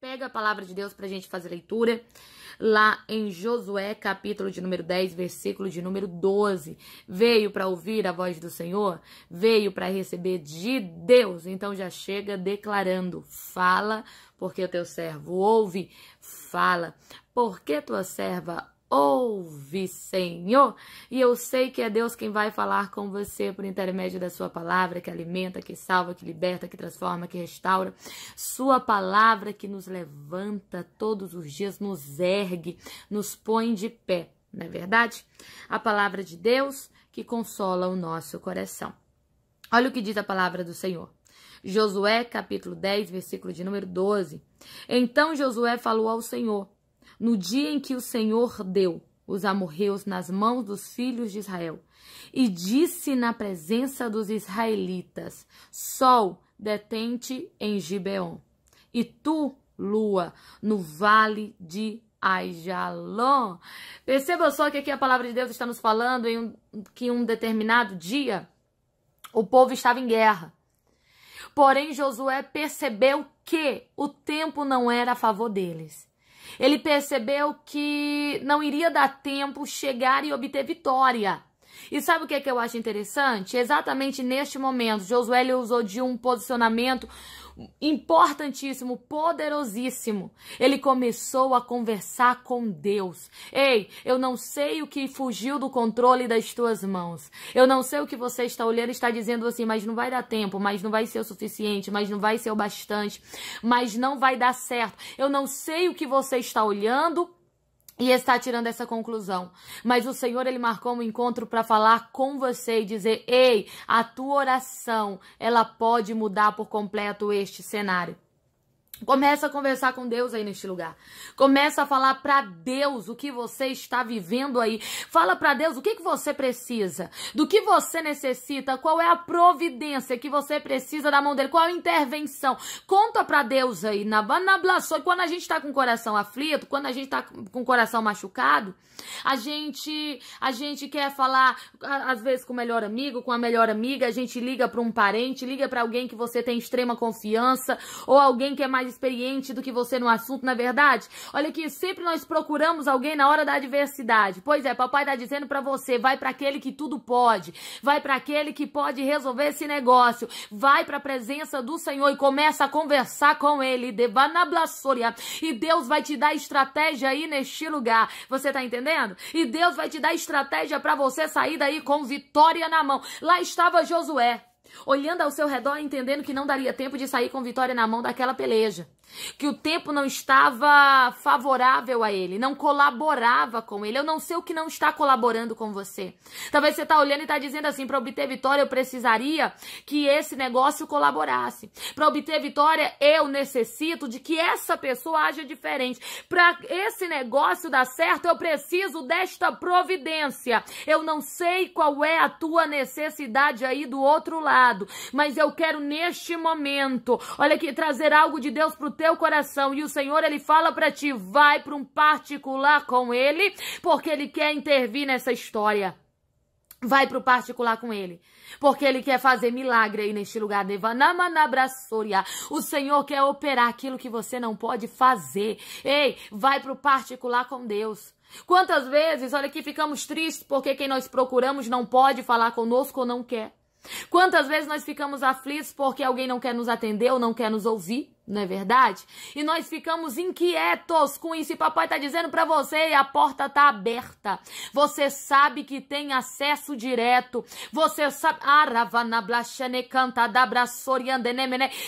Pega a palavra de Deus para a gente fazer leitura lá em Josué, capítulo de número 10, versículo de número 12. Veio para ouvir a voz do Senhor, veio para receber de Deus. Então já chega declarando: fala, porque o teu servo ouve, fala, porque tua serva ouve, Senhor. E eu sei que é Deus quem vai falar com você por intermédio da sua palavra, que alimenta, que salva, que liberta, que transforma, que restaura. Sua palavra que nos levanta todos os dias, nos ergue, nos põe de pé. Não é verdade? A palavra de Deus que consola o nosso coração. Olha o que diz a palavra do Senhor. Josué, capítulo 10, versículo de número 12. Então Josué falou ao Senhor: no dia em que o Senhor deu os amorreus nas mãos dos filhos de Israel. E disse na presença dos israelitas: Sol, detente em Gibeon, e tu, lua, no vale de Aijalon. Perceba só que aqui a palavra de Deus está nos falando em um, que um determinado dia o povo estava em guerra. Porém, Josué percebeu que o tempo não era a favor deles. Ele percebeu que não iria dar tempo chegar e obter vitória. E sabe o que, é que eu acho interessante? Exatamente neste momento, Josué usou de um posicionamento importantíssimo, poderosíssimo. Ele começou a conversar com Deus. Ei, eu não sei o que fugiu do controle das tuas mãos. Eu não sei o que você está olhando, está dizendo assim, mas não vai dar tempo, mas não vai ser o suficiente, mas não vai ser o bastante, mas não vai dar certo. Eu não sei o que você está olhando, e está tirando essa conclusão. Mas o Senhor ele marcou um encontro para falar com você e dizer: "Ei, a tua oração, ela pode mudar por completo este cenário". Começa a conversar com Deus aí neste lugar. Começa a falar para Deus o que você está vivendo aí. Fala para Deus o que, que você precisa, do que você necessita, qual é a providência que você precisa da mão dele, qual é a intervenção. Conta para Deus aí. Na banablação, quando a gente está com o coração aflito, quando a gente está com o coração machucado, a gente a gente quer falar às vezes com o melhor amigo, com a melhor amiga, a gente liga para um parente, liga para alguém que você tem extrema confiança ou alguém que é mais experiente do que você no assunto, na é verdade? Olha aqui, sempre nós procuramos alguém na hora da adversidade. Pois é, papai tá dizendo para você, vai para aquele que tudo pode, vai para aquele que pode resolver esse negócio, vai para a presença do Senhor e começa a conversar com ele, devanablassoria, e Deus vai te dar estratégia aí neste lugar. Você tá entendendo? E Deus vai te dar estratégia para você sair daí com vitória na mão. Lá estava Josué, olhando ao seu redor, entendendo que não daria tempo de sair com vitória na mão daquela peleja que o tempo não estava favorável a ele, não colaborava com ele. Eu não sei o que não está colaborando com você. Talvez você está olhando e está dizendo assim: para obter vitória, eu precisaria que esse negócio colaborasse. Para obter vitória, eu necessito de que essa pessoa haja diferente. Para esse negócio dar certo, eu preciso desta providência. Eu não sei qual é a tua necessidade aí do outro lado, mas eu quero neste momento, olha aqui, trazer algo de Deus para o teu coração e o Senhor ele fala para ti, vai para um particular com ele, porque ele quer intervir nessa história. Vai para o particular com ele, porque ele quer fazer milagre aí neste lugar. Devanamanabrassoria. O Senhor quer operar aquilo que você não pode fazer. Ei, vai para o particular com Deus. Quantas vezes, olha que ficamos tristes porque quem nós procuramos não pode falar conosco ou não quer. Quantas vezes nós ficamos aflitos porque alguém não quer nos atender ou não quer nos ouvir. Não é verdade? E nós ficamos inquietos com isso. E papai está dizendo para você, a porta está aberta. Você sabe que tem acesso direto. Você sabe,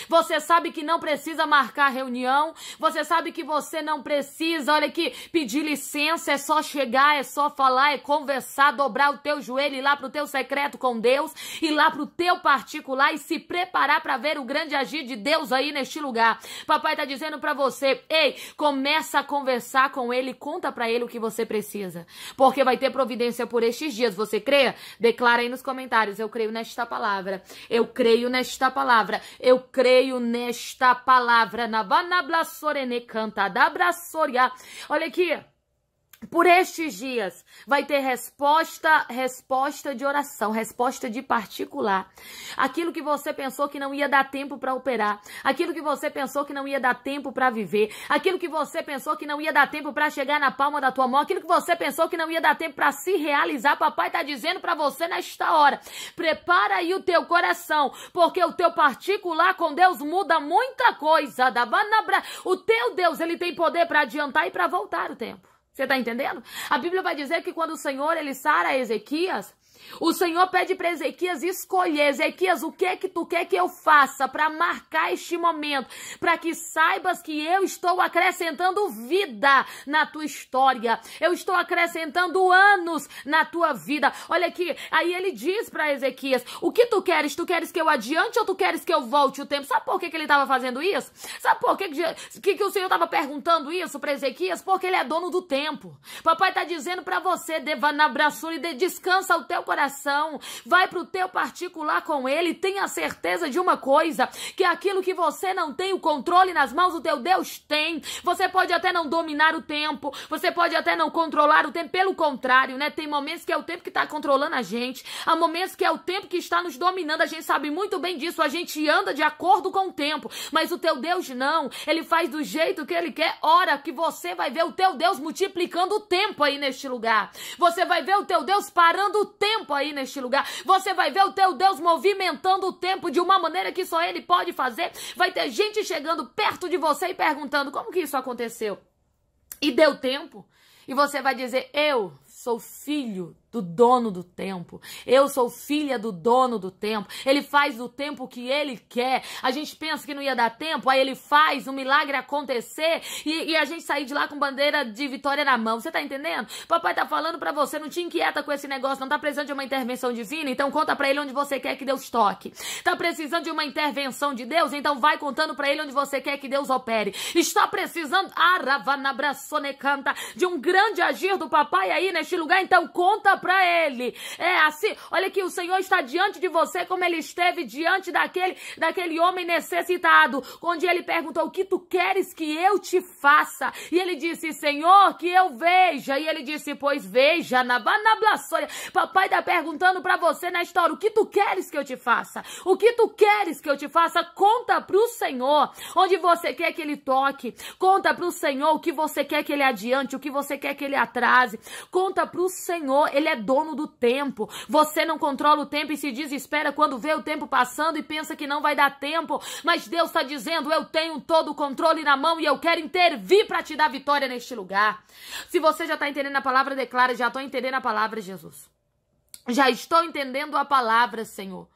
você sabe que não precisa marcar reunião. Você sabe que você não precisa, olha aqui, pedir licença, é só chegar, é só falar, é conversar, dobrar o teu joelho, ir lá pro teu secreto com Deus, ir lá pro teu particular e se preparar para ver o grande agir de Deus aí neste lugar. Papai tá dizendo para você, ei, começa a conversar com ele, conta para ele o que você precisa, porque vai ter providência por estes dias. Você crê? Declara aí nos comentários, eu creio nesta palavra. Eu creio nesta palavra. Eu creio nesta palavra. Na sorene canta da Olha aqui por estes dias vai ter resposta, resposta de oração, resposta de particular. Aquilo que você pensou que não ia dar tempo para operar, aquilo que você pensou que não ia dar tempo para viver, aquilo que você pensou que não ia dar tempo para chegar na palma da tua mão, aquilo que você pensou que não ia dar tempo para se realizar, papai está dizendo para você nesta hora. Prepara aí o teu coração, porque o teu particular com Deus muda muita coisa. O teu Deus, ele tem poder para adiantar e para voltar o tempo. Você está entendendo? A Bíblia vai dizer que quando o Senhor ele sara Ezequias, o Senhor pede para Ezequias escolher, Ezequias, o que é que tu quer que eu faça para marcar este momento, para que saibas que eu estou acrescentando vida na tua história. Eu estou acrescentando anos na tua vida. Olha aqui, aí ele diz para Ezequias: "O que tu queres? Tu queres que eu adiante ou tu queres que eu volte o tempo?" Sabe por que, que ele estava fazendo isso? Sabe por que que, que o Senhor estava perguntando isso para Ezequias? Porque ele é dono do tempo. Papai está dizendo para você, e descansa o teu coração, vai pro teu particular com ele, tenha certeza de uma coisa, que aquilo que você não tem o controle nas mãos, o teu Deus tem. Você pode até não dominar o tempo, você pode até não controlar o tempo, pelo contrário, né? Tem momentos que é o tempo que tá controlando a gente, há momentos que é o tempo que está nos dominando, a gente sabe muito bem disso, a gente anda de acordo com o tempo, mas o teu Deus não, ele faz do jeito que ele quer, hora que você vai ver o teu Deus multiplicando o tempo aí neste lugar. Você vai ver o teu Deus parando o tempo tempo aí neste lugar. Você vai ver o teu Deus movimentando o tempo de uma maneira que só Ele pode fazer. Vai ter gente chegando perto de você e perguntando como que isso aconteceu. E deu tempo. E você vai dizer: Eu sou filho do dono do tempo. Eu sou filha do dono do tempo. Ele faz o tempo que ele quer. A gente pensa que não ia dar tempo, aí ele faz um milagre acontecer e, e a gente sair de lá com bandeira de vitória na mão. Você tá entendendo? Papai tá falando para você, não te inquieta com esse negócio, não tá precisando de uma intervenção divina, então conta para ele onde você quer que Deus toque. Tá precisando de uma intervenção de Deus, então vai contando para ele onde você quer que Deus opere. Está precisando, aravanabra canta de um grande agir do papai aí neste né, este lugar, então conta para ele. É assim, olha que o Senhor está diante de você como ele esteve diante daquele, daquele homem necessitado, onde ele perguntou: "O que tu queres que eu te faça?" E ele disse: "Senhor, que eu veja". E ele disse: "Pois veja, na banablaçória. Papai está perguntando para você na história "O que tu queres que eu te faça? O que tu queres que eu te faça?" Conta pro Senhor onde você quer que ele toque. Conta pro Senhor o que você quer que ele adiante, o que você quer que ele atrase. Conta volta para o Senhor. Ele é dono do tempo. Você não controla o tempo e se desespera quando vê o tempo passando e pensa que não vai dar tempo. Mas Deus está dizendo: eu tenho todo o controle na mão e eu quero intervir para te dar vitória neste lugar. Se você já está entendendo a palavra, declara: já estou entendendo a palavra, Jesus. Já estou entendendo a palavra, Senhor.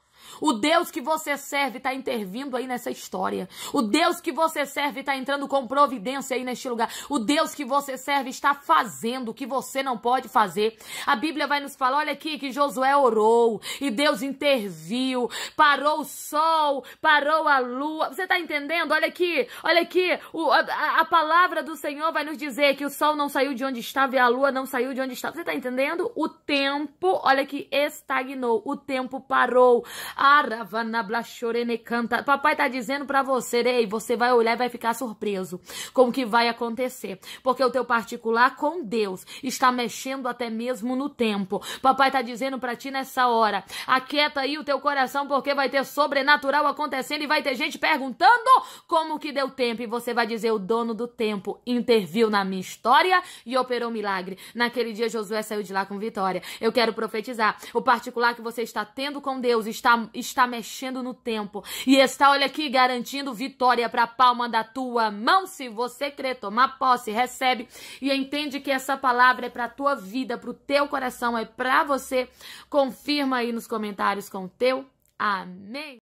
O Deus que você serve está intervindo aí nessa história. O Deus que você serve está entrando com providência aí neste lugar. O Deus que você serve está fazendo o que você não pode fazer. A Bíblia vai nos falar: olha aqui que Josué orou e Deus interviu, parou o sol, parou a lua. Você está entendendo? Olha aqui, olha aqui. O, a, a, palavra do Senhor vai nos dizer que o sol não saiu de onde estava e a lua não saiu de onde estava. Você está entendendo? O tempo, olha que estagnou, o tempo parou. Aravanablachorene canta. Papai tá dizendo para você, ei, você vai olhar e vai ficar surpreso com o que vai acontecer, porque o teu particular com Deus está mexendo até mesmo no tempo. Papai tá dizendo para ti nessa hora, aquieta aí o teu coração porque vai ter sobrenatural acontecendo e vai ter gente perguntando como que deu tempo e você vai dizer o dono do tempo interviu na minha história e operou milagre. Naquele dia Josué saiu de lá com vitória. Eu quero profetizar, o particular que você está tendo com Deus está está, mexendo no tempo e está, olha aqui, garantindo vitória para a palma da tua mão. Se você crê, tomar posse, recebe e entende que essa palavra é para tua vida, para o teu coração, é para você. Confirma aí nos comentários com o teu. Amém.